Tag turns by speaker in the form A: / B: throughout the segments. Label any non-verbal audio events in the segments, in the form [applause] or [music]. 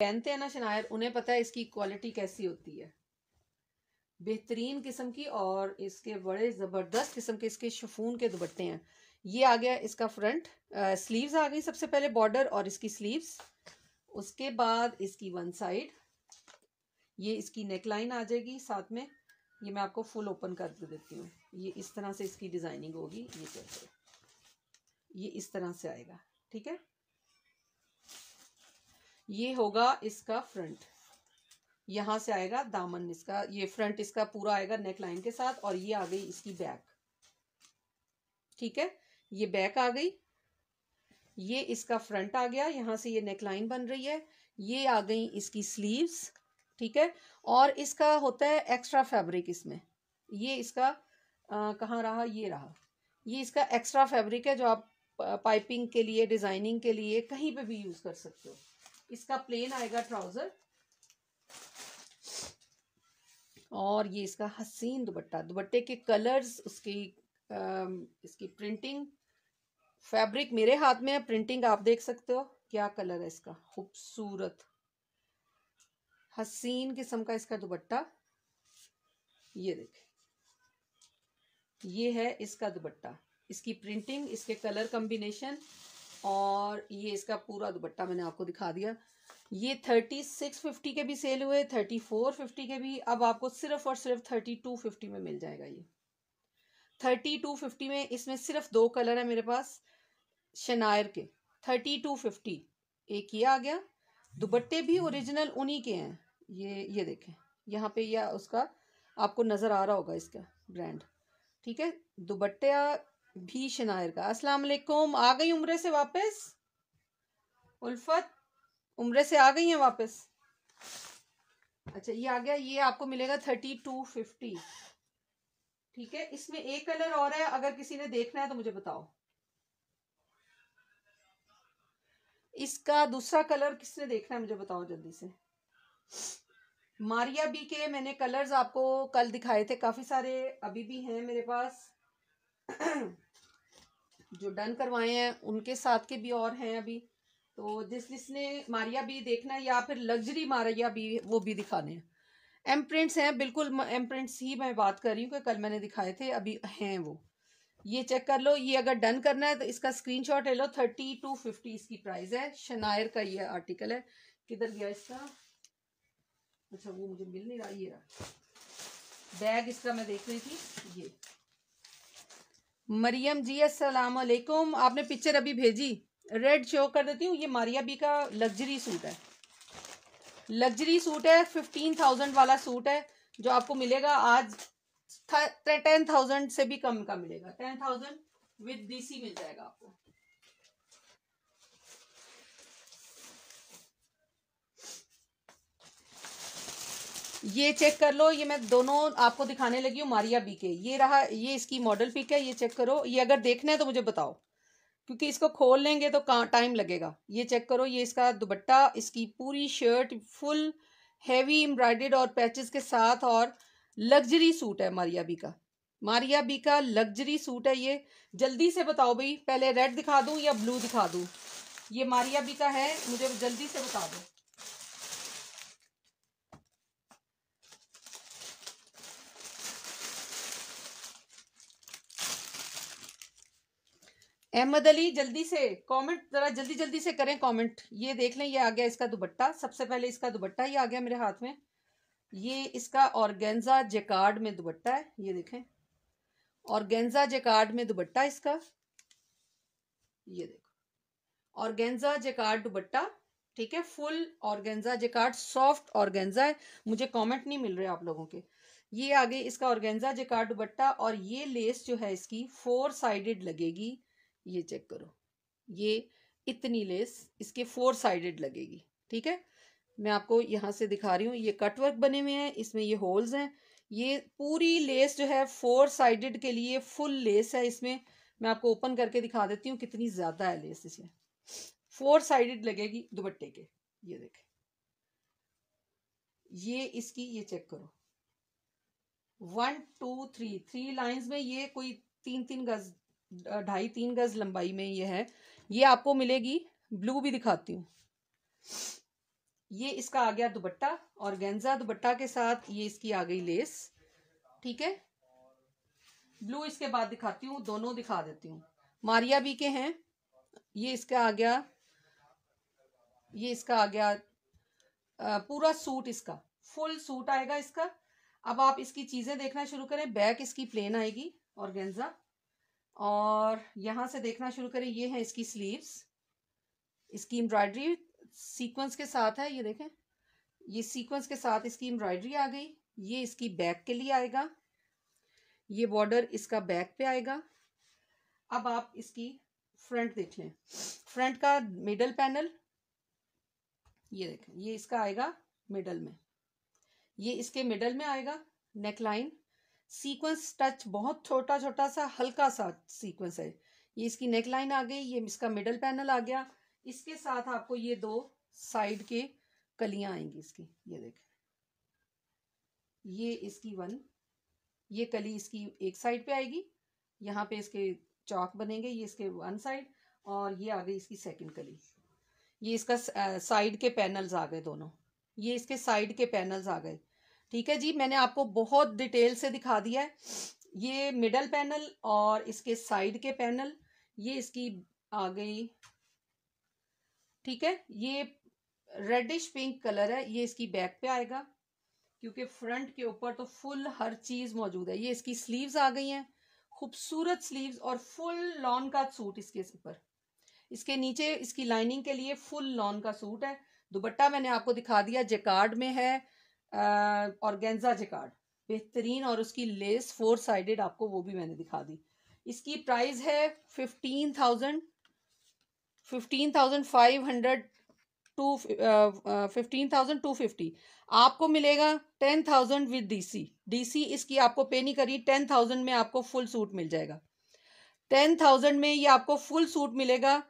A: पहनते हैं ना शनायर उन्हें पता है इसकी क्वालिटी कैसी होती है बेहतरीन किस्म की और इसके बड़े ज़बरदस्त किस्म के इसके शफून के दुबट्टे हैं ये आ गया इसका फ्रंट स्लीव्स आ गई सबसे पहले बॉर्डर और इसकी स्लीव्स उसके बाद इसकी वन साइड ये इसकी नेक लाइन आ जाएगी साथ में ये मैं आपको फुल ओपन कर देती हूँ ये इस तरह से इसकी डिज़ाइनिंग होगी ये कैसे ये इस तरह से आएगा ठीक है ये होगा इसका फ्रंट यहाँ से आएगा दामन इसका ये फ्रंट इसका पूरा आएगा नेक लाइन के साथ और ये आ गई इसकी बैक ठीक है ये बैक आ गई ये इसका फ्रंट आ गया यहाँ से ये नेक लाइन बन रही है ये आ गई इसकी स्लीव्स ठीक है और इसका होता है एक्स्ट्रा फैब्रिक इसमें ये इसका कहाँ रहा ये रहा ये इसका एक्स्ट्रा फैब्रिक है जो आप पाइपिंग के लिए डिज़ाइनिंग के लिए कहीं पे भी यूज़ कर सकते हो इसका प्लेन आएगा ट्राउजर और ये इसका हसीन दुपट्टा दुपट्टे के कलर्स उसकी इसकी प्रिंटिंग फैब्रिक मेरे हाथ में है प्रिंटिंग आप देख सकते हो क्या कलर है इसका खूबसूरत हसीन किस्म का इसका दुपट्टा ये देखें ये है इसका दुपट्टा इसकी प्रिंटिंग इसके कलर कॉम्बिनेशन और ये इसका पूरा दुपट्टा मैंने आपको दिखा दिया ये थर्टी सिक्स फिफ्टी के भी सेल हुए थर्टी फोर फिफ्टी के भी अब आपको सिर्फ और सिर्फ थर्टी टू फिफ्टी में मिल जाएगा ये थर्टी टू फिफ्टी में इसमें सिर्फ दो कलर है मेरे पास शनायर के थर्टी टू फिफ्टी एक ये आ गया दुपट्टे भी ओरिजिनल उन्हीं के हैं ये ये देखें यहाँ पे यह उसका आपको नज़र आ रहा होगा इसका ब्रांड ठीक है दुबट्टे भीषण आयर का अस्सलाम वालेकुम आ गई उम्र से वापस उल्फत उम्र से आ गई है वापस अच्छा ये आ गया ये आपको मिलेगा थर्टी टू फिफ्टी ठीक है इसमें एक कलर और है अगर किसी ने देखना है तो मुझे बताओ इसका दूसरा कलर किसने देखना है मुझे बताओ जल्दी से मारिया बी के मैंने कलर्स आपको कल दिखाए थे काफ़ी सारे अभी भी हैं मेरे पास जो डन करवाए हैं उनके साथ के भी और हैं अभी तो जिस जिसने मारिया भी देखना है या फिर लग्जरी मारिया भी वो भी दिखाने हैं एम प्रिंट्स हैं बिल्कुल एम प्रिंट्स ही मैं बात कर रही हूँ कि कल मैंने दिखाए थे अभी हैं वो ये चेक कर लो ये अगर डन करना है तो इसका स्क्रीनशॉट ले लो थर्टी टू फिफ्टी इसकी प्राइस है शनायर का ये आर्टिकल है किधर गया इसका अच्छा वो मुझे मिल नहीं रहा ये रहा बैग इसका मैं देख रही थी ये मरियम जी असलकुम आपने पिक्चर अभी भेजी रेड शो कर देती हूँ ये मारिया बी का लग्जरी सूट है लग्जरी सूट है फिफ्टीन थाउजेंड वाला सूट है जो आपको मिलेगा आज टेन थाउजेंड से भी कम का मिलेगा टेन थाउजेंड विद डीसी मिल जाएगा आपको ये चेक कर लो ये मैं दोनों आपको दिखाने लगी हूँ मारिया बी के ये रहा ये इसकी मॉडल पिक है ये चेक करो ये अगर देखना है तो मुझे बताओ क्योंकि इसको खोल लेंगे तो टाइम लगेगा ये चेक करो ये इसका दुबट्टा इसकी पूरी शर्ट फुल हैवी एम्ब्रॉयडेड और पैचेस के साथ और लग्जरी सूट है मारिया बी का मारिया बी का लग्जरी सूट है ये जल्दी से बताओ भाई पहले रेड दिखा दूँ या ब्लू दिखा दूँ ये मारिया बी का है मुझे जल्दी से बता दो अहमद अली जल्दी से कमेंट ज़रा जल्दी जल्दी से करें कमेंट ये देख लें ये आ गया इसका दुबट्टा सबसे पहले इसका दुबट्टा ही आ गया मेरे हाथ में ये इसका ऑर्गेंजा जेकार्ड में दुबट्टा है ये देखें ऑर्गेंजा जेकार्ड में दुबट्टा इसका ये देखो ऑर्गेंजा जेकार्ड दुबट्टा ठीक है full organza jacquard soft organza है मुझे कॉमेंट नहीं मिल रहे आप लोगों के ये आगे इसका ऑर्गेंजा जेकार्ड दुबट्टा और ये लेस जो है इसकी फोर साइडेड लगेगी ये चेक करो ये इतनी लेस इसके फोर साइडेड लगेगी ठीक है मैं आपको यहाँ से दिखा रही हूँ ये कट वर्क बने हुए हैं इसमें ये होल्स हैं ये पूरी लेस जो है फोर साइडेड के लिए फुल लेस है इसमें मैं आपको ओपन करके दिखा देती हूँ कितनी ज़्यादा है लेस इसमें फोर साइडेड लगेगी दुपट्टे के ये देखें ये इसकी ये चेक करो one two three three lines में ये कोई तीन तीन गज ढाई तीन गज लंबाई में ये है ये आपको मिलेगी ब्लू भी दिखाती हूँ ये इसका आ गया दुबट्टा और गेंजा दुबट्टा के साथ ये इसकी आ गई लेस ठीक है ब्लू इसके बाद दिखाती हूँ दोनों दिखा देती हूँ मारिया बी के हैं ये इसका आ गया ये इसका आ गया पूरा सूट इसका फुल सूट आएगा इसका अब आप इसकी चीज़ें देखना शुरू करें बैक इसकी प्लेन आएगी और गेंजा और यहाँ से देखना शुरू करें ये है इसकी स्लीव्स इसकी एम्ब्रॉयडरी सीक्वेंस के साथ है ये देखें ये सीक्वेंस के साथ इसकी एम्ब्रॉयडरी आ गई ये इसकी बैक के लिए आएगा ये बॉर्डर इसका बैक पे आएगा अब आप इसकी फ्रंट देख लें फ्रंट का मिडल पैनल ये देखें ये इसका आएगा मिडल में ये इसके मिडल में आएगा नेक लाइन सीक्वेंस टच बहुत छोटा छोटा सा हल्का सा सीक्वेंस है ये इसकी नेक लाइन आ गई ये इसका मिडल पैनल आ गया इसके साथ आपको ये दो साइड के कलियां आएंगी इसकी ये देखें ये इसकी वन ये कली इसकी एक साइड पे आएगी यहाँ पे इसके चौक बनेंगे ये इसके वन साइड और ये आ गई इसकी सेकंड कली ये इसका साइड के पैनल्स आ गए दोनों ये इसके साइड के पैनल्स आ गए ठीक है जी मैंने आपको बहुत डिटेल से दिखा दिया है ये मिडल पैनल और इसके साइड के पैनल ये इसकी आ गई ठीक है ये रेडिश पिंक कलर है ये इसकी बैक पे आएगा क्योंकि फ्रंट के ऊपर तो फुल हर चीज़ मौजूद है ये इसकी स्लीव्स आ गई हैं खूबसूरत स्लीव्स और फुल लॉन का सूट इसके ऊपर इसके नीचे इसकी लाइनिंग के लिए फुल लॉन का सूट है दुपट्टा मैंने आपको दिखा दिया जेकार्ड में है ऑर्गेंजा जिकार्ड बेहतरीन और उसकी लेस फोर साइडेड आपको वो भी मैंने दिखा दी इसकी प्राइस है fifteen thousand fifteen thousand five hundred to fifteen thousand two fifty आपको मिलेगा ten thousand with DC DC इसकी आपको पे नहीं करी टेन थाउजेंड में आपको फुल सूट मिल जाएगा टेन थाउजेंड में ये आपको फुल सूट मिलेगा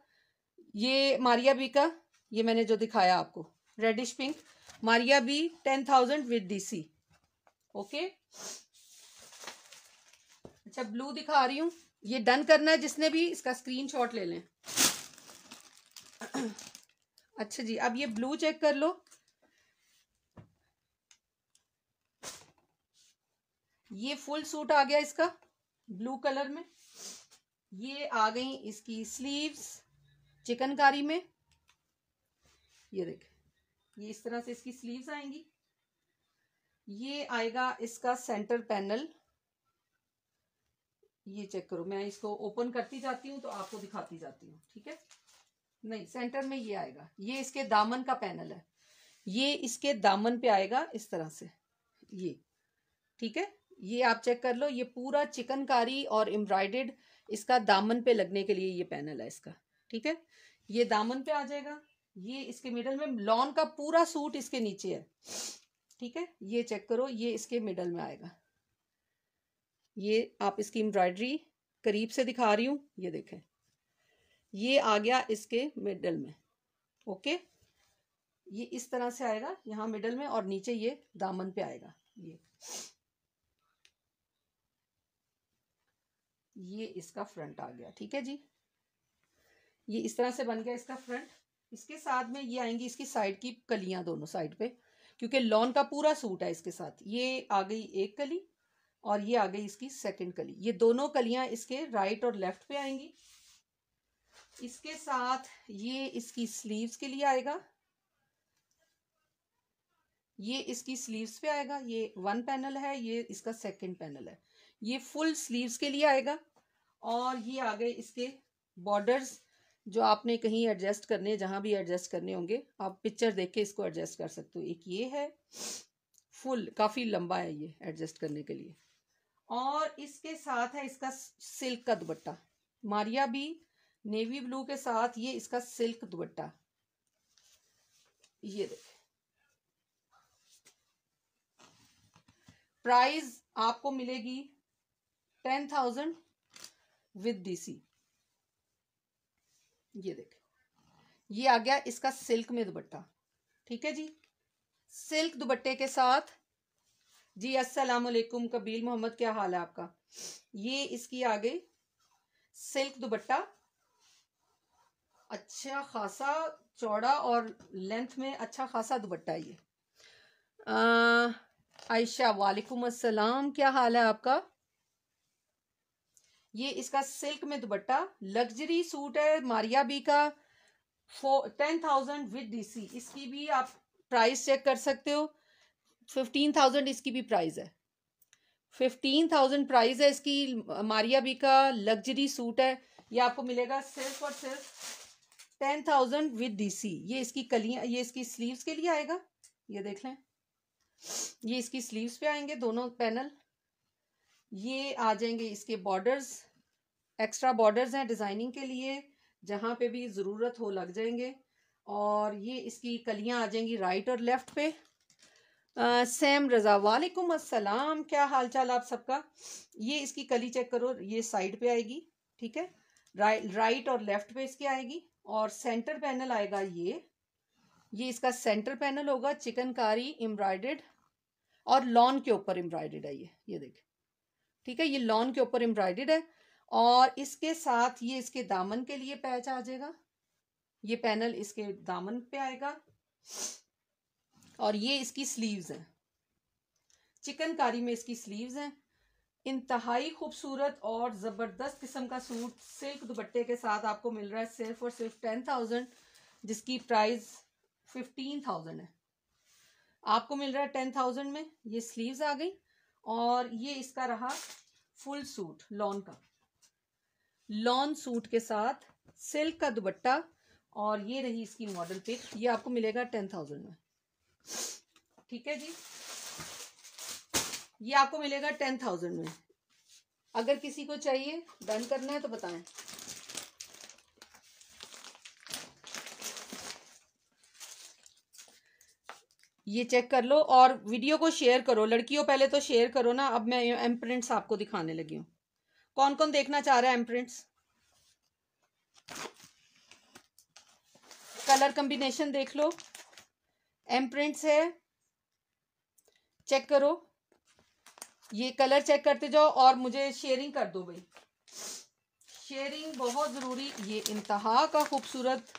A: ये मारिया बी का ये मैंने जो दिखाया आपको reddish pink Maria B ten thousand with D C okay अच्छा ब्लू दिखा रही हूँ ये डन करना है जिसने भी इसका स्क्रीन शॉट ले लें अच्छा जी अब ये ब्लू चेक कर लो ये फुल सूट आ गया इसका ब्लू कलर में ये आ गई इसकी स्लीव्स चिकनकारी में ये देखें ये इस तरह से इसकी स्लीव्स आएंगी ये आएगा इसका सेंटर पैनल ये चेक करो मैं इसको ओपन करती जाती हूँ तो आपको दिखाती जाती हूँ ठीक है नहीं सेंटर में ये आएगा ये इसके दामन का पैनल है ये इसके दामन पे आएगा इस तरह से ये ठीक है ये आप चेक कर लो ये पूरा चिकनकारी और एम्ब्रॉयडेड इसका दामन पे लगने के लिए ये पैनल है इसका ठीक है ये दामन पे आ जाएगा ये इसके मिडल में लॉन का पूरा सूट इसके नीचे है ठीक है ये चेक करो ये इसके मिडल में आएगा ये आप इसकी एम्ब्रॉयडरी करीब से दिखा रही हूँ ये देखें ये आ गया इसके मिडल में ओके ये इस तरह से आएगा यहाँ मिडल में और नीचे ये दामन पे आएगा ये ये इसका फ्रंट आ गया ठीक है जी ये इस तरह से बन गया इसका फ्रंट इसके साथ में ये आएंगी इसकी साइड की कलियां दोनों साइड पे क्योंकि लॉन का पूरा सूट है इसके साथ ये आ गई एक कली और ये आ गई इसकी सेकंड कली ये दोनों कलियां इसके राइट और लेफ्ट पे आएंगी इसके साथ ये इसकी स्लीव्स के लिए आएगा ये इसकी स्लीव्स पे आएगा ये वन पैनल है ये इसका सेकंड पैनल है ये फुल स्लीव्स के लिए आएगा और ये आ गए इसके बॉर्डर्स जो आपने कहीं एडजस्ट करने जहाँ भी एडजस्ट करने होंगे आप पिक्चर देख के इसको एडजस्ट कर सकते हो एक ये है फुल काफ़ी लंबा है ये एडजस्ट करने के लिए और इसके साथ है इसका सिल्क का दुपट्टा मारिया भी नेवी ब्लू के साथ ये इसका सिल्क दुपट्टा ये देखें प्राइस आपको मिलेगी टेन थाउजेंड विद डीसी ये देखें ये आ गया इसका सिल्क में दुबट्टा ठीक है जी सिल्क दुपट्टे के साथ जी अस्सलाम वालेकुम कबील मोहम्मद क्या हाल है आपका ये इसकी आ गई सिल्क दुबट्टा अच्छा खासा चौड़ा और लेंथ में अच्छा खासा दुबट्टा ये आयशा वालेकुम अस्सलाम क्या हाल है आपका ये इसका सिल्क में दुबट्टा लग्जरी सूट है मारिया बी का four ten thousand with DC इसकी भी आप प्राइस चेक कर सकते हो फिफ्टीन थाउजेंड इसकी भी प्राइस है फिफ्टीन थाउजेंड प्राइस है इसकी मारिया बी का लग्जरी सूट है ये आपको मिलेगा सिर्फ और सिर्फ टेन थाउजेंड विद डीसी ये इसकी कलिया ये इसकी स्लीव्स के लिए आएगा ये देख लें ये इसकी स्लीव्स पे आएंगे दोनों पैनल ये आ जाएंगे इसके बॉर्डर्स एक्स्ट्रा बॉर्डर्स हैं डिज़ाइनिंग के लिए जहाँ पे भी ज़रूरत हो लग जाएंगे और ये इसकी कलियाँ आ जाएंगी राइट और लेफ़्ट पे आ, सैम रज़ा वालेकुम अस्सलाम क्या हाल चाल आप सबका ये इसकी कली चेक करो ये साइड पे आएगी ठीक है राइ, राइट और लेफ़्ट पे इसकी आएगी और सेंटर पैनल आएगा ये ये इसका सेंटर पैनल होगा चिकनकारी एम्ब्रॉयड और लॉन के ऊपर एम्ब्रॉयड है ये ये देखें ठीक है ये लॉन के ऊपर एम्ब्रॉयडेड है और इसके साथ ये इसके दामन के लिए पैच आ जाएगा ये पैनल इसके दामन पे आएगा और ये इसकी स्लीव्स हैं चिकनकारी में इसकी स्लीव्स हैं इंतहाई खूबसूरत और ज़बरदस्त किस्म का सूट सिल्क दुपट्टे के साथ आपको मिल रहा है सिर्फ और सिर्फ टेन थाउजेंड जिसकी प्राइस फिफ्टीन थाउजेंड है आपको मिल रहा है टेन थाउजेंड में ये स्लीव्स आ गई और ये इसका रहा फुल सूट लॉन का लॉन सूट के साथ सिल्क का दुबट्टा और ये रही इसकी मॉडल पिक ये आपको मिलेगा टेन थाउजेंड में ठीक है जी ये आपको मिलेगा टेन थाउजेंड में अगर किसी को चाहिए डन करना है तो बताएं ये चेक कर लो और वीडियो को शेयर करो लड़कियों पहले तो शेयर करो ना अब मैं एम प्रिंट्स आपको दिखाने लगी हूँ कौन कौन देखना चाह रहा है एम प्रिंट्स कलर कम्बिनेशन देख लो एम प्रिंट्स है चेक करो ये कलर चेक करते जाओ और मुझे शेयरिंग कर दो भाई शेयरिंग बहुत ज़रूरी ये इंतहा का खूबसूरत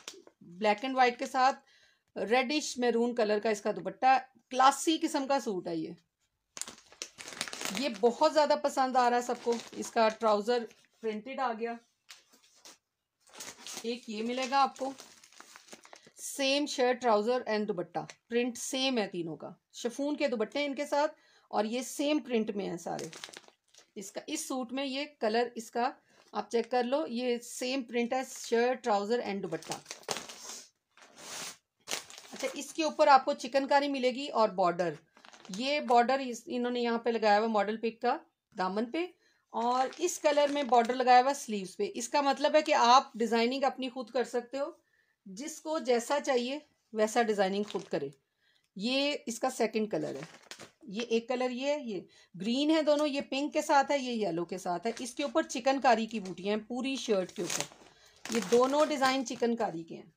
A: ब्लैक एंड वाइट के साथ रेडिश मेरून कलर का इसका दुपट्टा क्लासी किस्म का सूट है ये ये बहुत ज़्यादा पसंद आ रहा है सबको इसका ट्राउज़र प्रिंटेड आ गया एक ये मिलेगा आपको same shirt trouser and dupatta print same है तीनों का शफून के दुपट्टे इनके साथ और ये सेम प्रिंट में है सारे इसका इस सूट में ये कलर इसका आप चेक कर लो ये सेम प्रिंट है शर्ट ट्राउज़र एंड दुपट्टा अच्छा इसके ऊपर आपको चिकनकारी मिलेगी और बॉर्डर ये बॉर्डर इन्होंने यहाँ पे लगाया हुआ मॉडल पिक का दामन पे और इस कलर में बॉर्डर लगाया हुआ स्लीव्स पे इसका मतलब है कि आप डिज़ाइनिंग अपनी खुद कर सकते हो जिसको जैसा चाहिए वैसा डिज़ाइनिंग खुद करे ये इसका सेकंड कलर है ये एक कलर ये है ये ग्रीन है दोनों ये पिंक के साथ है ये येलो के साथ है इसके ऊपर चिकनकारी की बूटियाँ हैं पूरी शर्ट के ऊपर ये दोनों डिज़ाइन चिकनकारी के हैं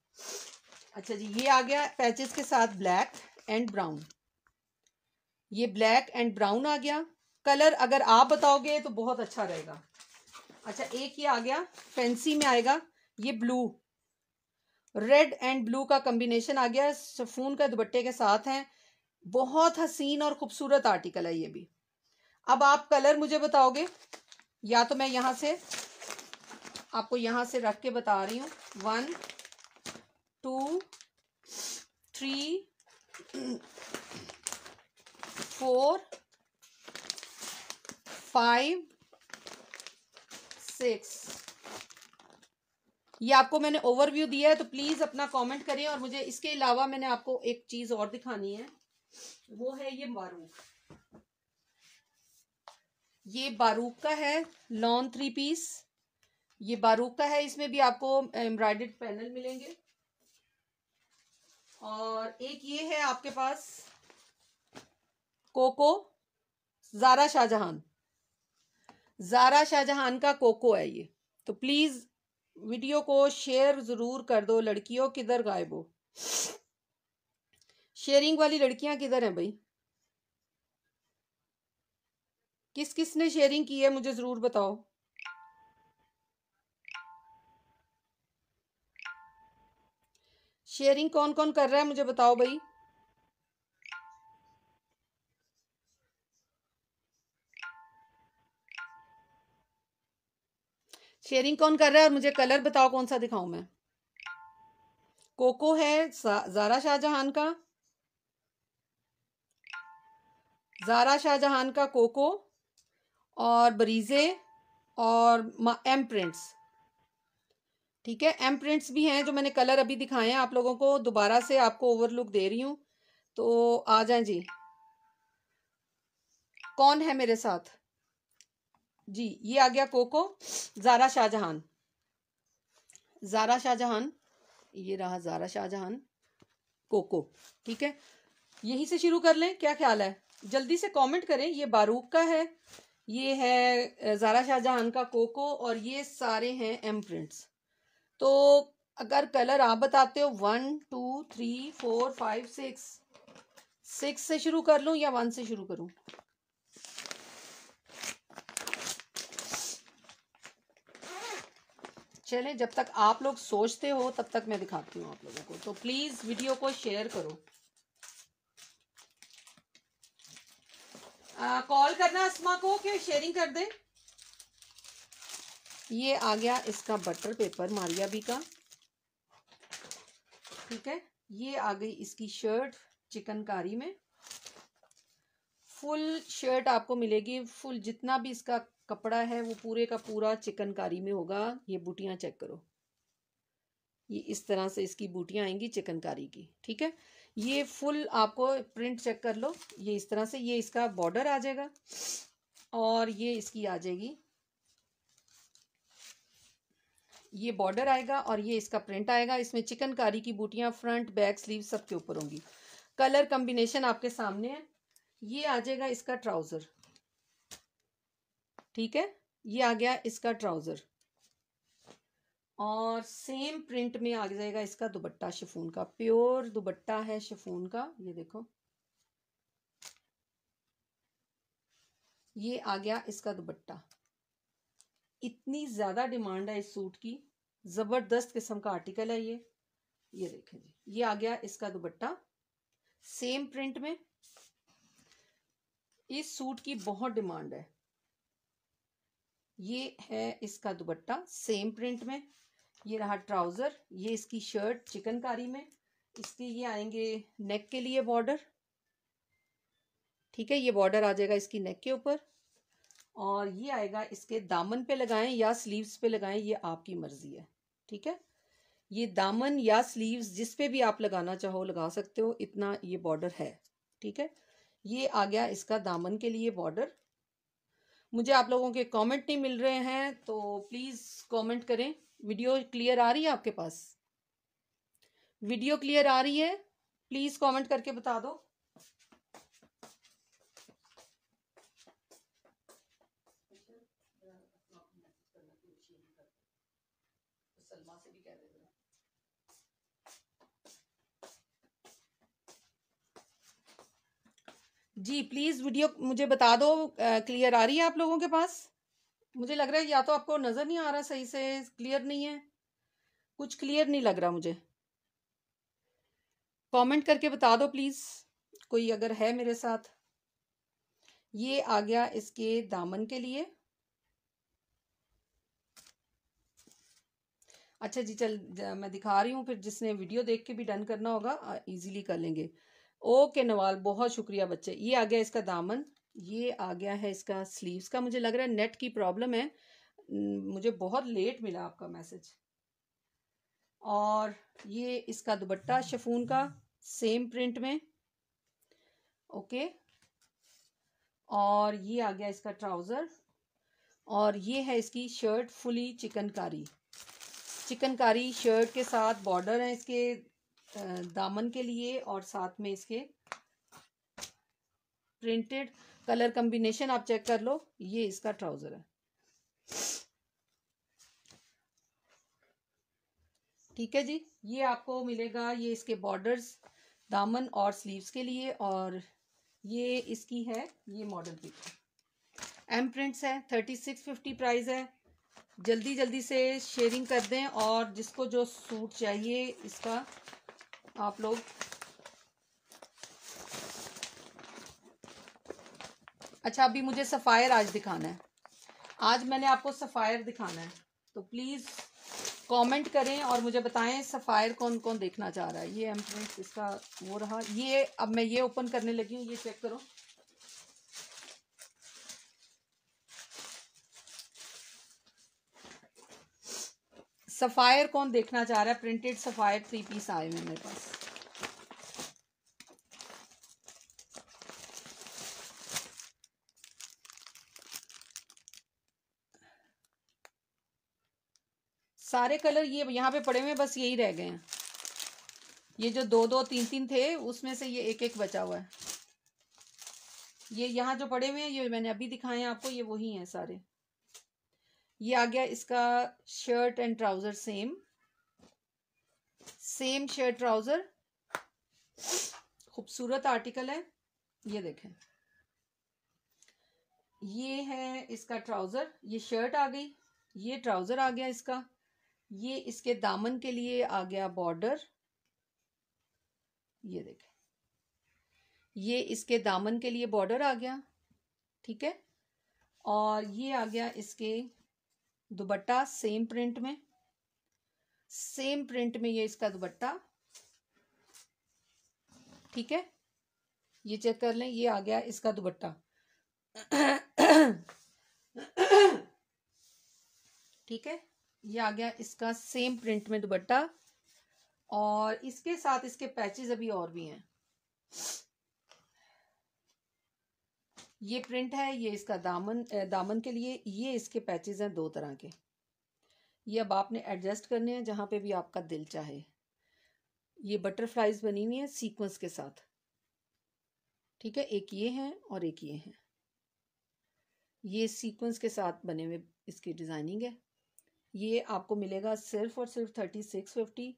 A: अच्छा जी ये आ गया पैचेस के साथ ब्लैक एंड ब्राउन ये ब्लैक एंड ब्राउन आ गया कलर अगर आप बताओगे तो बहुत अच्छा रहेगा अच्छा एक ये आ गया फैंसी में आएगा ये ब्लू रेड एंड ब्लू का कम्बिनेशन आ गया सफून का दुपट्टे के साथ है बहुत हसीन और खूबसूरत आर्टिकल है ये भी अब आप कलर मुझे बताओगे या तो मैं यहां से आपको यहां से रख के बता रही हूं one two three four five six ये आपको मैंने ओवरव्यू दिया है तो प्लीज़ अपना कमेंट करें और मुझे इसके अलावा मैंने आपको एक चीज़ और दिखानी है वो है ये बारूक ये बारूक का है लॉन्ग थ्री पीस ये बारूक का है इसमें भी आपको एम्ब्रॉयडर्ड पैनल मिलेंगे और एक ये है आपके पास कोको ज़ारा शाहजहान ज़ारा शाहजहान का कोको है ये तो प्लीज़ वीडियो को शेयर ज़रूर कर दो लड़कियों किधर गायब हो शेयरिंग वाली लड़कियां किधर हैं भाई किस किस ने शेयरिंग की है मुझे ज़रूर बताओ शेयरिंग कौन कौन कर रहा है मुझे बताओ भाई शेयरिंग कौन कर रहा है और मुझे कलर बताओ कौन सा दिखाऊं मैं कोको है जारा शाहजहान का जारा शाहजहान का कोको और बरीजे और एम प्रिंट्स ठीक है एम प्रिंट्स भी हैं जो मैंने कलर अभी दिखाए हैं आप लोगों को दोबारा से आपको ओवरलुक दे रही हूं तो आ जाए जी कौन है मेरे साथ जी ये आ गया कोको जारा शाहजहान जारा शाहजहान ये रहा जारा शाहजहान कोको ठीक है यहीं से शुरू कर लें क्या ख्याल है जल्दी से कमेंट करें ये बारूक का है ये है जारा शाहजहान का कोको और ये सारे हैं एम प्रिंट्स तो अगर कलर आप बताते हो one two three four five six six से शुरू कर लूँ या वन से शुरू करूँ चलें जब तक आप लोग सोचते हो तब तक मैं दिखाती हूँ आप लोगों को तो प्लीज़ वीडियो को शेयर करो कॉल करना आसमा को कि शेयरिंग कर दें ये आ गया इसका बटर पेपर मारिया बी का ठीक है ये आ गई इसकी शर्ट चिकनकारी में फुल शर्ट आपको मिलेगी फुल जितना भी इसका कपड़ा है वो पूरे का पूरा चिकनकारी में होगा ये बूटियाँ चेक करो ये इस तरह से इसकी बूटियाँ आएंगी चिकनकारी की ठीक है ये फुल आपको प्रिंट चेक कर लो ये इस तरह से ये इसका बॉर्डर आ जाएगा और ये इसकी आ जाएगी ये बॉर्डर आएगा और ये इसका प्रिंट आएगा इसमें चिकनकारी की बूटियाँ फ्रंट बैक स्लीव सबके ऊपर होंगी कलर कम्बिनेशन आपके सामने है ये आ जाएगा इसका ट्राउज़र ठीक है ये आ गया इसका ट्राउज़र और सेम प्रिंट में आ जाएगा इसका दुबट्टा शिफोन का प्योर दुबट्टा है शिफोन का ये देखो ये आ गया इसका दुबट्टा इतनी ज़्यादा डिमांड है इस सूट की ज़बरदस्त किस्म का आर्टिकल है ये ये देखें जी ये आ गया इसका दुपट्टा सेम प्रिंट में इस सूट की बहुत डिमांड है ये है इसका दुपट्टा सेम प्रिंट में ये रहा ट्राउज़र ये इसकी शर्ट चिकनकारी में इसके ये आएंगे नेक के लिए बॉर्डर ठीक है ये बॉर्डर आ जाएगा इसकी नेक के ऊपर और ये आएगा इसके दामन पे लगाएं या स्लीव्स पे लगाएं ये आपकी मर्जी है ठीक है ये दामन या स्लीव्स जिस पे भी आप लगाना चाहो लगा सकते हो इतना ये बॉर्डर है ठीक है ये आ गया इसका दामन के लिए बॉर्डर मुझे आप लोगों के कमेंट नहीं मिल रहे हैं तो प्लीज़ कमेंट करें वीडियो क्लियर आ रही है आपके पास वीडियो क्लियर आ रही है प्लीज़ कमेंट करके बता दो जी प्लीज़ वीडियो मुझे बता दो क्लियर आ रही है आप लोगों के पास मुझे लग रहा है या तो आपको नज़र नहीं आ रहा सही से क्लियर नहीं है कुछ क्लियर नहीं लग रहा मुझे कमेंट करके बता दो प्लीज़ कोई अगर है मेरे साथ ये आ गया इसके दामन के लिए अच्छा जी चल मैं दिखा रही हूँ फिर जिसने वीडियो देख के भी डन करना होगा इजीली कर लेंगे ओके नवाल बहुत शुक्रिया बच्चे ये आ गया इसका दामन ये आ गया है इसका स्लीव्स का मुझे लग रहा है नेट की प्रॉब्लम है मुझे बहुत लेट मिला आपका मैसेज और ये इसका दुबट्टा शफून का सेम प्रिंट में ओके और ये आ गया इसका ट्राउज़र और ये है इसकी shirt fully chikankari chikankari shirt के साथ बॉर्डर है इसके दामन के लिए और साथ में इसके प्रिंटेड कलर कॉम्बिनेशन आप चेक कर लो ये इसका ट्राउज़र है ठीक है जी ये आपको मिलेगा ये इसके बॉर्डर्स दामन और स्लीव्स के लिए और ये इसकी है ये मॉडल की एम प्रिंट्स है थर्टी सिक्स फिफ्टी प्राइस है जल्दी जल्दी से शेयरिंग कर दें और जिसको जो सूट चाहिए इसका आप लोग अच्छा अभी मुझे सफ़ायर आज दिखाना है आज मैंने आपको सफ़ायर दिखाना है तो प्लीज़ कमेंट करें और मुझे बताएं सफ़ायर कौन कौन देखना चाह रहा है ये एम्प्रेंस इसका वो रहा ये अब मैं ये ओपन करने लगी हूँ ये चेक करो सफ़ायर कौन देखना चाह रहा है प्रिंटेड सफ़ायर थ्री पीस आए हुए मेरे पास सारे कलर ये यहाँ पे पड़े हुए हैं बस यही रह गए हैं ये जो दो दो तीन तीन थे उसमें से ये एक एक बचा हुआ है ये यहाँ जो पड़े हुए हैं ये मैंने अभी दिखाए हैं आपको ये वही हैं सारे ये आ गया इसका shirt and trouser same same shirt trouser खूबसूरत आर्टिकल है ये देखें ये है इसका ट्राउज़र ये शर्ट आ गई ये ट्राउज़र आ गया इसका ये इसके दामन के लिए आ गया बॉर्डर ये देखें ये इसके दामन के लिए बॉर्डर आ गया ठीक है और ये आ गया इसके दुबट्टा सेम प्रिंट में सेम प्रिंट में ये इसका दुबट्टा ठीक है ये चेक कर लें ये आ गया इसका दुबट्टा ठीक है ये आ गया इसका सेम प्रिंट में दुबट्टा और इसके साथ इसके पैचेस अभी और भी हैं ये प्रिंट है ये इसका दामन दामन के लिए ये इसके पैचेज हैं दो तरह के ये अब आपने एडजस्ट करने हैं जहाँ पे भी आपका दिल चाहे ये बटरफ्लाइज बनी हुई हैं सीक्वेंस के साथ ठीक है एक ये हैं और एक ये हैं ये सीक्वेंस के साथ बने हुए इसकी डिज़ाइनिंग है ये आपको मिलेगा सिर्फ और सिर्फ थर्टी सिक्स फिफ्टी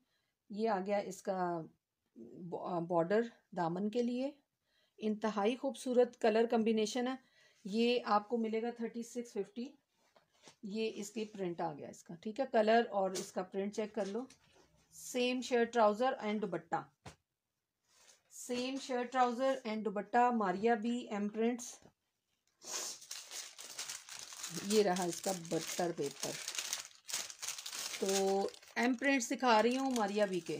A: ये आ गया इसका बॉर्डर दामन के लिए इंतहाई खूबसूरत कलर कम्बिनेशन है ये आपको मिलेगा थर्टी सिक्स फिफ्टी ये इसके प्रिंट आ गया इसका ठीक है कलर और इसका प्रिंट चेक कर लो सेम शर्ट ट्राउज़र एंड दुबट्टा सेम शर्ट ट्राउज़र एंड दुबट्टा मारिया बी एम प्रिंट्स ये रहा इसका बटर पेपर तो एम प्रिंट्स दिखा रही हूँ मारिया बी के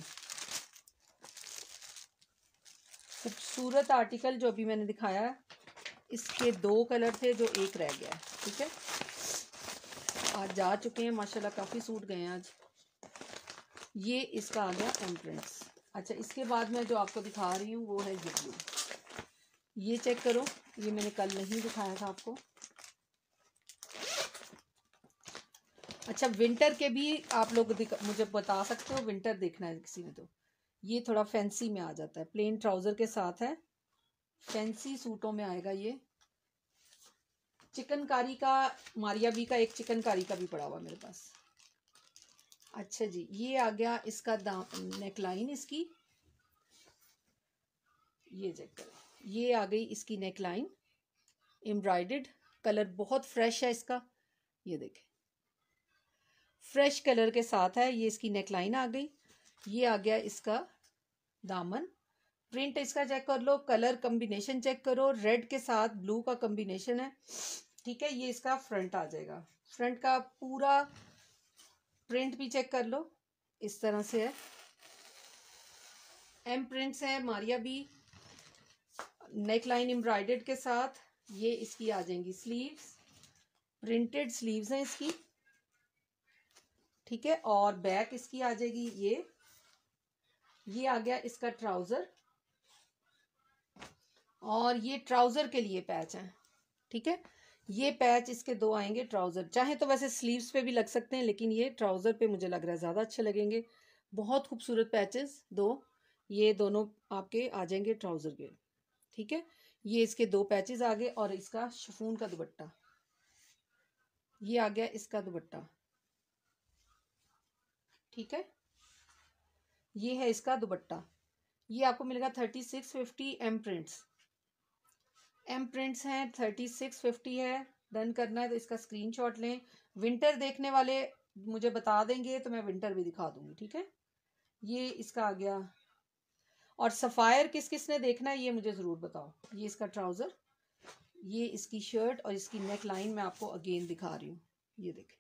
A: सूरत आर्टिकल जो अभी मैंने दिखाया इसके दो कलर थे जो एक रह गया ठीक है आज जा चुके हैं माशाल्लाह काफ़ी सूट गए हैं आज ये इसका आ गया एम्प्रेंस अच्छा इसके बाद मैं जो आपको दिखा रही हूँ वो है ये ब्लू ये चेक करो ये मैंने कल नहीं दिखाया था आपको अच्छा विंटर के भी आप लोग मुझे बता सकते हो विंटर देखना है किसी ने तो ये थोड़ा फैंसी में आ जाता है प्लेन ट्राउज़र के साथ है फैंसी सूटों में आएगा ये चिकनकारी का मारिया भी का एक चिकनकारी का भी पड़ा हुआ मेरे पास अच्छा जी ये आ गया इसका दाम नेकलाइन इसकी ये चेक करें ये आ गई इसकी नेकलाइन एम्ब्रॉयडेड कलर बहुत फ्रेश है इसका ये देखें फ्रेश कलर के साथ है ये इसकी नेकलाइन आ गई ये आ गया इसका दामन प्रिंट इसका चेक कर लो कलर कम्बिनेशन चेक करो रेड के साथ ब्लू का कम्बिनेशन है ठीक है ये इसका फ्रंट आ जाएगा फ्रंट का पूरा प्रिंट भी चेक कर लो इस तरह से है एम प्रिंट्स है मारिया भी नेक लाइन एम्ब्रॉयडेड के साथ ये इसकी आ जाएंगी स्लीव्स प्रिंटेड स्लीव्स हैं इसकी ठीक है और बैक इसकी आ जाएगी ये ये आ गया इसका ट्राउज़र और ये ट्राउज़र के लिए पैच है ठीक है ये पैच इसके दो आएंगे ट्राउज़र चाहे तो वैसे स्लीव्स पे भी लग सकते हैं लेकिन ये ट्राउज़र पे मुझे लग रहा है ज़्यादा अच्छे लगेंगे बहुत खूबसूरत पैचेस दो ये दोनों आपके आ जाएंगे ट्राउज़र के ठीक है ये इसके दो पैचेस आ गए और इसका शफून का दुपट्टा ये आ गया इसका दुपट्टा ठीक है ये है इसका दुपट्टा ये आपको मिलेगा thirty six fifty M prints M prints हैं थर्टी सिक्स फिफ्टी है डन करना है तो इसका स्क्रीनशॉट लें विंटर देखने वाले मुझे बता देंगे तो मैं विंटर भी दिखा दूंगी ठीक है ये इसका आ गया और सफ़ायर किस किस ने देखना है ये मुझे ज़रूर बताओ ये इसका ट्राउज़र ये इसकी शर्ट और इसकी नेक लाइन मैं आपको अगेन दिखा रही हूँ ये देखें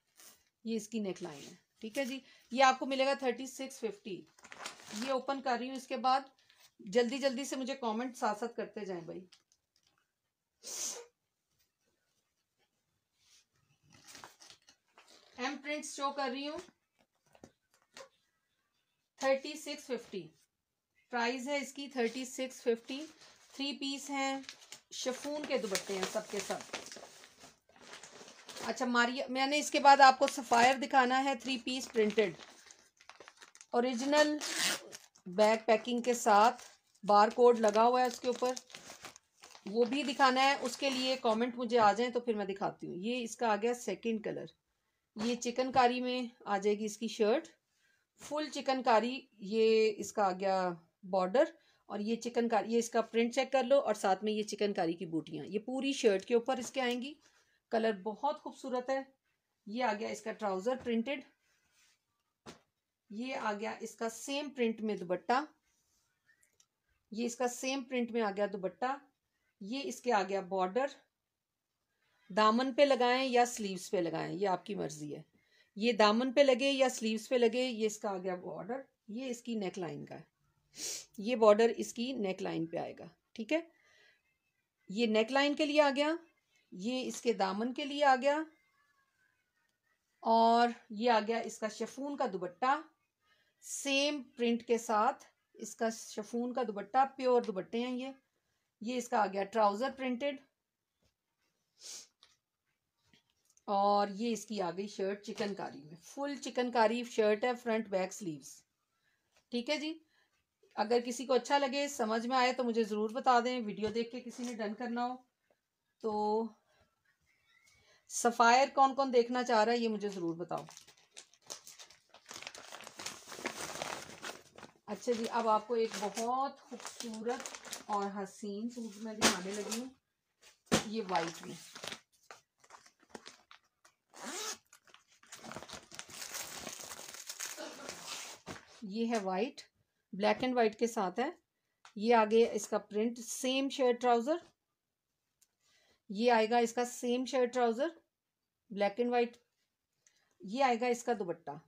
A: ये इसकी नेक लाइन है ठीक है जी ये आपको मिलेगा थर्टी सिक्स फिफ्टी ये ओपन कर रही हूँ इसके बाद जल्दी जल्दी से मुझे कमेंट साथ साथ करते जाएं भाई एम प्रिंट्स शो कर रही हूँ थर्टी सिक्स फिफ्टी प्राइस है इसकी thirty six fifty three piece हैं शफून के दुपट्टे हैं सबके सब अच्छा मारिया मैंने इसके बाद आपको सफ़ायर दिखाना है three piece printed original bag packing के साथ बार कोड लगा हुआ है उसके ऊपर वो भी दिखाना है उसके लिए कमेंट मुझे आ जाए तो फिर मैं दिखाती हूँ ये इसका आ गया सेकंड कलर ये चिकनकारी में आ जाएगी इसकी शर्ट फुल चिकनकारी ये इसका आ गया बॉर्डर और ये चिकनकारी ये इसका प्रिंट चेक कर लो और साथ में ये चिकनकारी की बूटियाँ ये पूरी शर्ट के ऊपर इसके आएंगी कलर बहुत खूबसूरत है ये आ गया इसका ट्राउजर प्रिंटेड ये आ गया इसका सेम प्रिंट में दुपट्टा ये इसका सेम प्रिंट में आ गया दुपट्टा ये इसके आ गया बॉर्डर दामन पे लगाएं या स्लीव्स पे लगाएं ये आपकी मर्जी है ये दामन पे लगे या स्लीव्स पे लगे ये इसका आ गया बॉर्डर ये इसकी नेक लाइन का है ये बॉर्डर इसकी नेक लाइन पे आएगा ठीक है ये नेक लाइन के लिए आ गया ये इसके दामन के लिए आ गया और ये आ गया इसका शफून का दुबट्टा सेम प्रिंट के साथ इसका शफून का दुबट्टा प्योर दुबट्टे हैं ये ये इसका आ गया ट्राउज़र प्रिंटेड और ये इसकी आ गई शर्ट चिकनकारी में फुल चिकनकारी शर्ट है फ्रंट बैक स्लीव्स ठीक है जी अगर किसी को अच्छा लगे समझ में आए तो मुझे ज़रूर बता दें वीडियो देख के किसी ने डन करना हो तो सफ़ायर कौन कौन देखना चाह रहा है ये मुझे ज़रूर बताओ अच्छा जी अब आपको एक बहुत खूबसूरत और हसीन सूट मैं दिखाने लगी हूँ ये वाइट में ये है वाइट ब्लैक एंड वाइट के साथ है ये आगे इसका प्रिंट सेम शर्ट ट्राउज़र ये आएगा इसका same shirt trouser black and white ये आएगा इसका दुबट्टा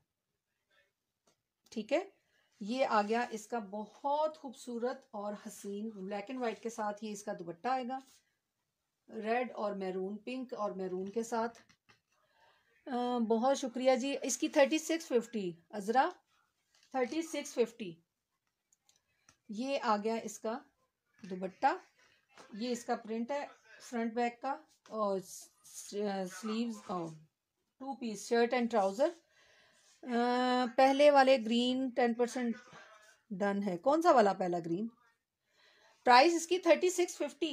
A: ठीक है ये आ गया इसका बहुत खूबसूरत और हसीन ब्लैक एंड वाइट के साथ ये इसका दुबट्टा आएगा रेड और मैरून पिंक और मैरून के साथ आ, बहुत शुक्रिया जी इसकी thirty six fifty Azra thirty six fifty ये आ गया इसका दुबट्टा ये इसका प्रिंट है फ्रंट बैक का और sleeves two piece shirt and trouser पहले वाले ग्रीन टेन परसेंट डन है कौन सा वाला पहला ग्रीन प्राइस इसकी थर्टी सिक्स फिफ्टी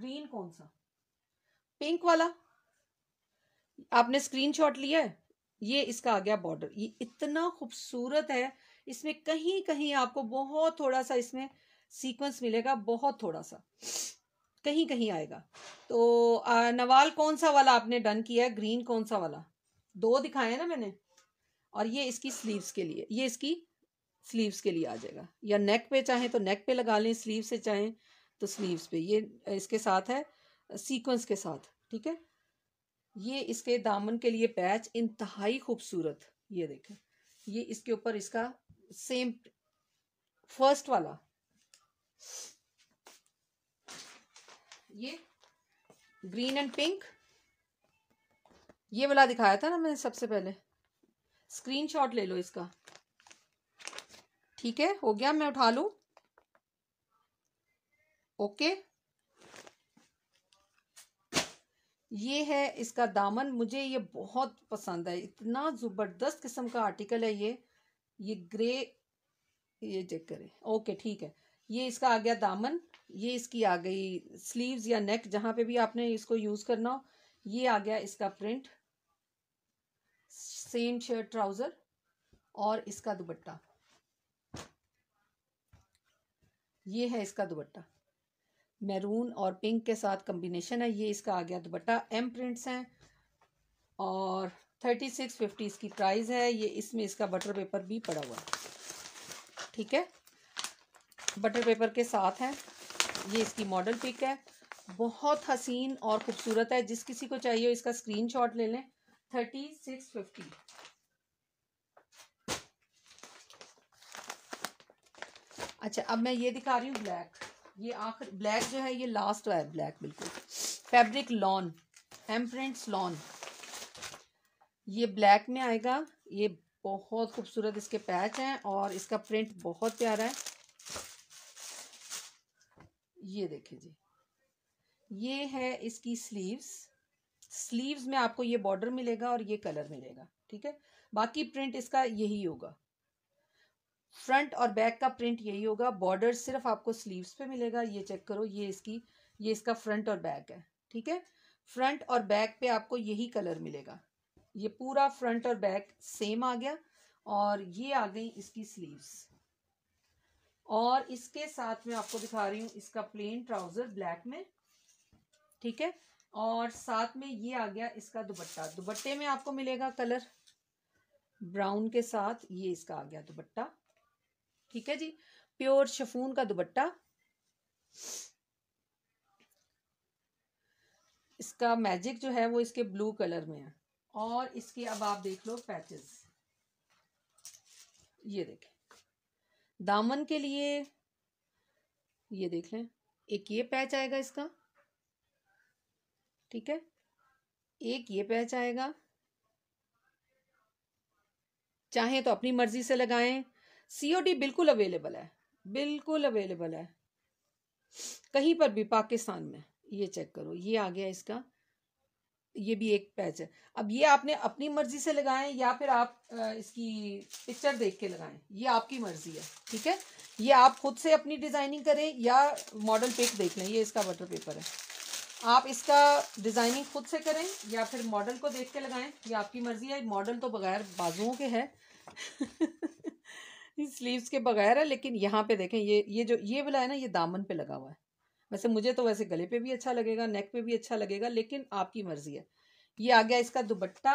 A: ग्रीन कौन सा पिंक वाला आपने स्क्रीनशॉट लिया है ये इसका आ गया बॉर्डर ये इतना खूबसूरत है इसमें कहीं कहीं आपको बहुत थोड़ा सा इसमें सीक्वेंस मिलेगा बहुत थोड़ा सा कहीं कहीं आएगा तो आ, नवाल कौन सा वाला आपने डन किया है ग्रीन कौन सा वाला दो दिखाए ना मैंने और ये इसकी स्लीव्स के लिए ये इसकी स्लीव्स के लिए आ जाएगा या नेक पे चाहे तो नेक पे लगा लें स्लीव से चाहे तो स्लीव्स पे ये इसके साथ है सीक्वेंस के साथ ठीक है ये इसके दामन के लिए पैच इंतहाई खूबसूरत ये देखें ये इसके ऊपर इसका सेम फर्स्ट वाला ये ग्रीन एंड पिंक ये वाला दिखाया था ना मैंने सबसे पहले स्क्रीनशॉट ले लो इसका ठीक है हो गया मैं उठा लू ओके ये है इसका दामन मुझे ये बहुत पसंद है इतना ज़बरदस्त किस्म का आर्टिकल है ये ये ग्रे ये चेक करें ओके ठीक है ये इसका आ गया दामन ये इसकी आ गई स्लीव्स या नेक जहां पे भी आपने इसको यूज़ करना हो ये आ गया इसका प्रिंट सेम शर्ट ट्राउज़र और इसका दुपट्टा ये है इसका दुबट्टा मैरून और पिंक के साथ कम्बिनेशन है ये इसका आ गया दुपट्टा एम प्रिंट्स हैं और थर्टी सिक्स फिफ्टी इसकी प्राइस है ये इसमें इसका बटर पेपर भी पड़ा हुआ है ठीक है बटर पेपर के साथ है ये इसकी मॉडल पिक है बहुत हसीन और ख़ूबसूरत है जिस किसी को चाहिए इसका इसका शॉट ले लें थर्टी सिक्स फिफ्टी अच्छा अब मैं ये दिखा रही हूँ ब्लैक ये आखिर ब्लैक जो है ये लास्ट है ब्लैक बिल्कुल fabric lawn M print lawn ये ब्लैक में आएगा ये बहुत खूबसूरत इसके पैच हैं और इसका प्रिंट बहुत प्यारा है ये देखिए जी ये है इसकी स्लीव्स स्लीव्स में आपको ये बॉर्डर मिलेगा और ये कलर मिलेगा ठीक है बाकी प्रिंट इसका यही होगा फ्रंट और बैक का प्रिंट यही होगा बॉर्डर सिर्फ आपको स्लीव्स पे मिलेगा ये चेक करो ये इसकी ये इसका फ्रंट और बैक है ठीक है फ्रंट और बैक पे आपको यही कलर मिलेगा ये पूरा फ्रंट और बैक सेम आ गया और ये आ गई इसकी स्लीव्स और इसके साथ में आपको दिखा रही हूँ इसका प्लेन ट्राउजर ब्लैक में ठीक है और साथ में ये आ गया इसका दुपट्टा दुपट्टे में आपको मिलेगा कलर ब्राउन के साथ ये इसका आ गया दुपट्टा ठीक है जी प्योर शफून का दुपट्टा इसका मैजिक जो है वो इसके ब्लू कलर में है और इसके अब आप देख लो पैचेस ये देखे दामन के लिए ये देख लें एक ये पैच आएगा इसका ठीक है एक ये पैच आएगा चाहे तो अपनी मर्जी से लगाएं सीओडी बिल्कुल अवेलेबल है बिल्कुल अवेलेबल है कहीं पर भी पाकिस्तान में ये चेक करो ये आ गया इसका ये भी एक पैच है अब ये आपने अपनी मर्जी से लगाएं या फिर आप इसकी पिक्चर देख के लगाएं ये आपकी मर्जी है ठीक है ये आप खुद से अपनी डिज़ाइनिंग करें या मॉडल पिक देख लें ये इसका बटर पेपर है आप इसका डिज़ाइनिंग खुद से करें या फिर मॉडल को देख के लगाएं ये आपकी मर्ज़ी है मॉडल तो बगैर बाजुओं के है [laughs] स्लीव्स के बगैर है लेकिन यहाँ पे देखें ये ये जो ये वाला है ना ये दामन पे लगा हुआ है वैसे मुझे तो वैसे गले पे भी अच्छा लगेगा नेक पे भी अच्छा लगेगा लेकिन आपकी मर्जी है ये आ गया इसका दुबट्टा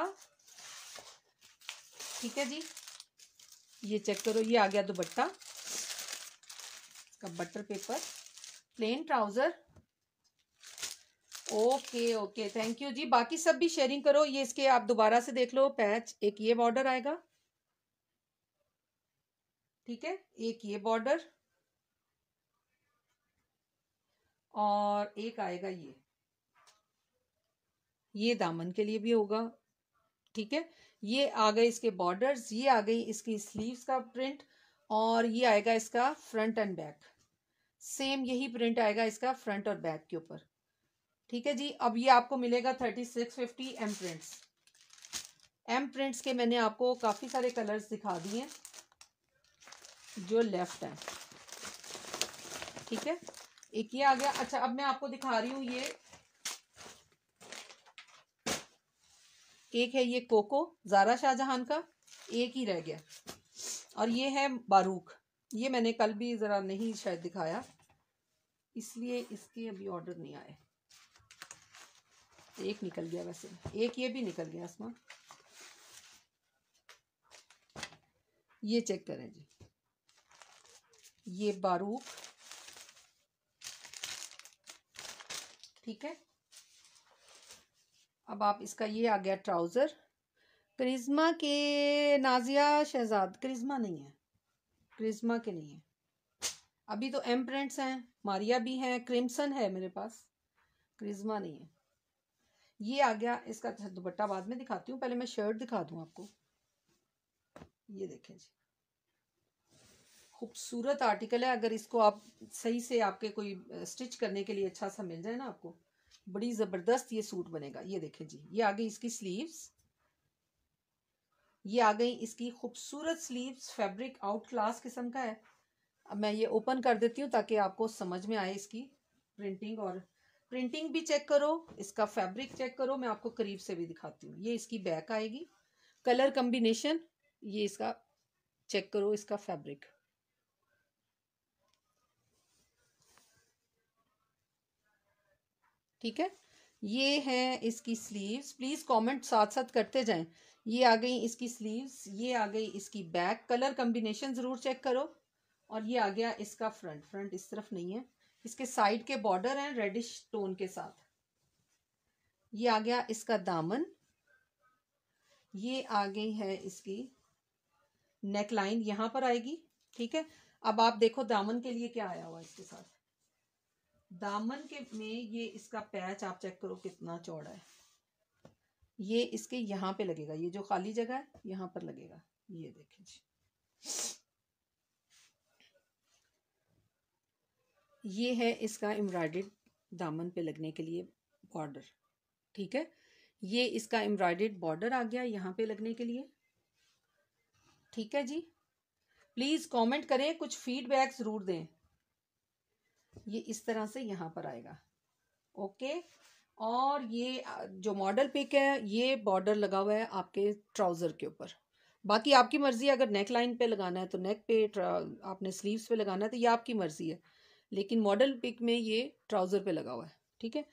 A: ठीक है जी ये चेक करो ये आ गया दुबट्टा इसका butter paper plain trouser okay okay thank you जी बाकी सब भी शेयरिंग करो ये इसके आप दोबारा से देख लो पैच एक ये बॉर्डर आएगा ठीक है एक ये बॉर्डर और एक आएगा ये ये दामन के लिए भी होगा ठीक है ये आ गए इसके बॉर्डर्स ये आ गई इसकी स्लीव्स का प्रिंट और ये आएगा इसका फ्रंट एंड बैक सेम यही प्रिंट आएगा इसका फ्रंट और बैक के ऊपर ठीक है जी अब ये आपको मिलेगा thirty six fifty M prints M prints के मैंने आपको काफ़ी सारे कलर्स दिखा दिए जो लेफ्ट है ठीक है एक ये आ गया अच्छा अब मैं आपको दिखा रही हूं ये एक है ये कोको जारा शाहजहां का एक ही रह गया और ये है बारूक ये मैंने कल भी ज़रा नहीं शायद दिखाया इसलिए इसके अभी ऑर्डर नहीं आए एक निकल गया वैसे एक ये भी निकल गया आसमान ये चेक करें जी ये बारूक ठीक है अब आप इसका ये आ गया ट्राउज़र करिश्मा के नाजिया शहजाद करिश्मा नहीं है करिश्मा के नहीं है अभी तो एम प्रिंट्स हैं मारिया भी हैं क्रिम्सन है मेरे पास क्रिज्मा नहीं है ये आ गया इसका दुपट्टा बाद में दिखाती हूँ पहले मैं शर्ट दिखा दूँ आपको ये देखें जी खूबसूरत आर्टिकल है अगर इसको आप सही से आपके कोई स्टिच करने के लिए अच्छा सा मिल जाए ना आपको बड़ी ज़बरदस्त ये सूट बनेगा ये देखें जी ये आ गई इसकी स्लीव्स ये आ गई इसकी खूबसूरत स्लीव्स फैब्रिक आउट क्लास किस्म का है अब मैं ये ओपन कर देती हूँ ताकि आपको समझ में आए इसकी प्रिंटिंग और प्रिंटिंग भी चेक करो इसका फैब्रिक चेक करो मैं आपको करीब से भी दिखाती हूँ ये इसकी बैक आएगी कलर कम्बिनेशन ये इसका चेक करो इसका फैब्रिक ठीक है ये है इसकी स्लीव्स प्लीज़ कमेंट साथ साथ करते जाएं ये आ गई इसकी स्लीव्स ये आ गई इसकी बैक कलर कम्बिनेशन ज़रूर चेक करो और ये आ गया इसका फ्रंट फ्रंट इस तरफ नहीं है इसके साइड के बॉर्डर हैं रेडिश टोन के साथ ये आ गया इसका दामन ये आ गई है इसकी नेक लाइन यहाँ पर आएगी ठीक है अब आप देखो दामन के लिए क्या आया हुआ इसके साथ दामन के में ये इसका पैच आप चेक करो कितना चौड़ा है ये इसके यहाँ पे लगेगा ये जो खाली जगह है यहाँ पर लगेगा ये देखें जी ये है इसका एम्ब्रॉयड दामन पे लगने के लिए बॉर्डर ठीक है ये इसका एम्ब्रॉयड बॉर्डर आ गया यहाँ पे लगने के लिए ठीक है जी प्लीज़ कमेंट करें कुछ फीडबैक ज़रूर दें ये इस तरह से यहाँ पर आएगा ओके और ये जो मॉडल पिक है ये बॉर्डर लगा हुआ है आपके ट्राउज़र के ऊपर बाकी आपकी मर्ज़ी अगर नेक लाइन पे लगाना है तो नेक पे आपने स्लीव्स पे लगाना है तो ये आपकी मर्ज़ी है लेकिन मॉडल पिक में ये ट्राउज़र पे लगा हुआ है ठीक है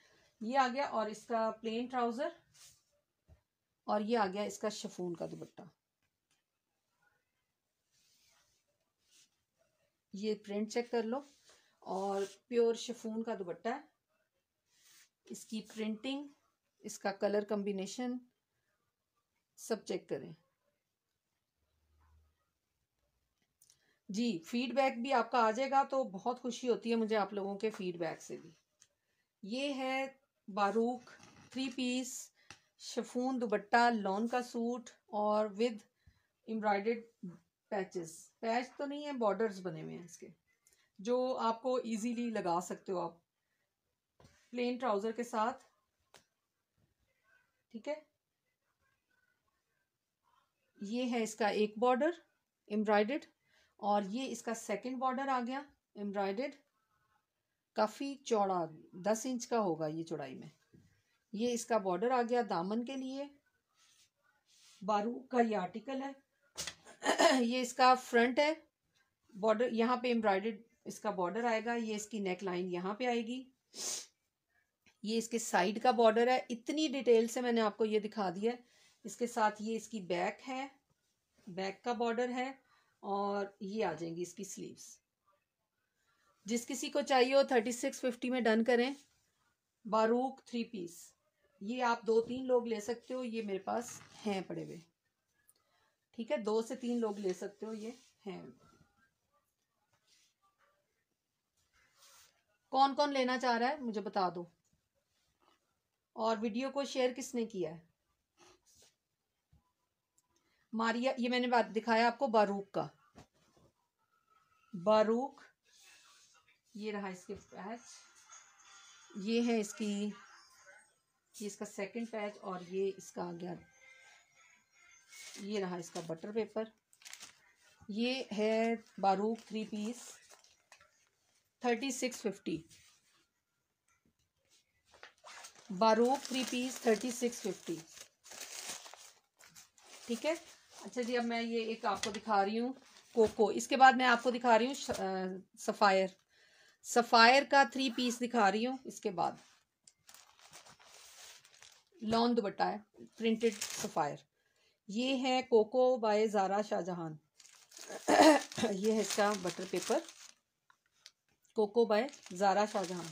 A: ये आ गया और इसका प्लेन ट्राउज़र और ये आ गया इसका शफून का दुपट्टा ये प्रिंट चेक कर लो और प्योर शफून का दुपट्टा है इसकी प्रिंटिंग इसका कलर कम्बिनेशन सब चेक करें जी फीडबैक भी आपका आ जाएगा तो बहुत खुशी होती है मुझे आप लोगों के फीडबैक से भी ये है बारूक थ्री पीस शफून दुपट्टा लॉन का सूट और विद एम्ब्रॉयडेड पैचेस पैच तो नहीं है बॉर्डर्स बने हुए हैं इसके जो आपको इजीली लगा सकते हो आप प्लेन ट्राउज़र के साथ ठीक है ये है इसका एक बॉर्डर एम्ब्रॉयडेड और ये इसका सेकंड बॉर्डर आ गया एम्ब्रॉयडेड काफ़ी चौड़ा दस इंच का होगा ये चौड़ाई में ये इसका बॉर्डर आ गया दामन के लिए बारू का ये आर्टिकल है [clears throat] ये इसका फ्रंट है बॉर्डर यहाँ पे एम्ब्रॉयडेड इसका बॉर्डर आएगा ये इसकी नेक लाइन यहाँ पे आएगी ये इसके साइड का बॉर्डर है इतनी डिटेल से मैंने आपको ये दिखा दिया इसके साथ ये इसकी बैक है बैक का बॉर्डर है और ये आ जाएंगी इसकी स्लीव्स जिस किसी को चाहिए हो थर्टी सिक्स फिफ्टी में डन करें बारूक थ्री पीस ये आप दो तीन लोग ले सकते हो ये मेरे पास हैं पड़े हुए ठीक है दो से तीन लोग ले सकते हो ये हैं कौन कौन लेना चाह रहा है मुझे बता दो और वीडियो को शेयर किसने किया है मारिया ये मैंने बात दिखाया आपको बारूक का बारूक ये रहा इसके पैच ये है इसकी ये इसका सेकंड पैच और ये इसका आ गया ये रहा इसका बटर पेपर ये है Baroque three piece thirty six fifty Baroque three piece thirty six fifty ठीक है अच्छा जी अब मैं ये एक आपको दिखा रही हूँ कोको इसके बाद मैं आपको दिखा रही हूँ सफ़ायर सफ़ायर का थ्री पीस दिखा रही हूँ इसके बाद लॉन दुबट्टा है प्रिंटेड सफ़ायर ये है कोको बाय ज़ारा शाहजहां [coughs] ये है इसका butter paper Coco by Zara Shahjahan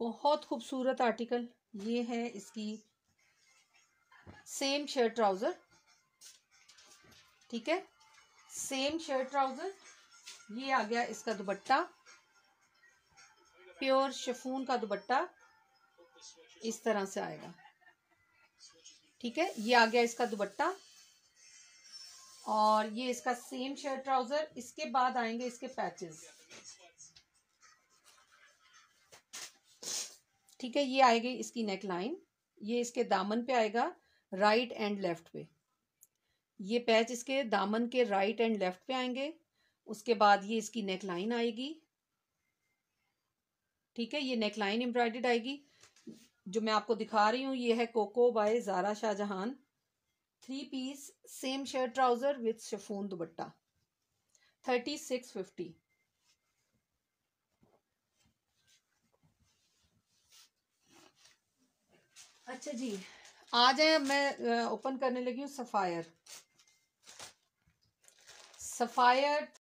A: बहुत खूबसूरत आर्टिकल ये है इसकी सेम शर्ट ट्राउज़र ठीक है सेम शर्ट ट्राउज़र ये आ गया इसका दुपट्टा प्योर शफून का दुपट्टा इस तरह से आएगा ठीक है ये आ गया इसका दुपट्टा और ये इसका सेम शर्ट ट्राउजर इसके बाद आएंगे इसके पैचेस ठीक है ये आएगी इसकी नेक लाइन ये इसके दामन पे आएगा राइट एंड लेफ्ट पे ये पैच इसके दामन के राइट एंड लेफ्ट पे आएंगे उसके बाद ये इसकी नेक लाइन आएगी ठीक है ये नेक लाइन एम्ब्रॉयडेड आएगी जो मैं आपको दिखा रही हूँ ये है Coco by Zara Shahjahan three piece same shirt trouser with chiffon दुबट्टा थर्टी सिक्स फिफ्टी अच्छा जी आ जाए मैं ओपन करने लगी हूँ सफ़ायर सफ़ायर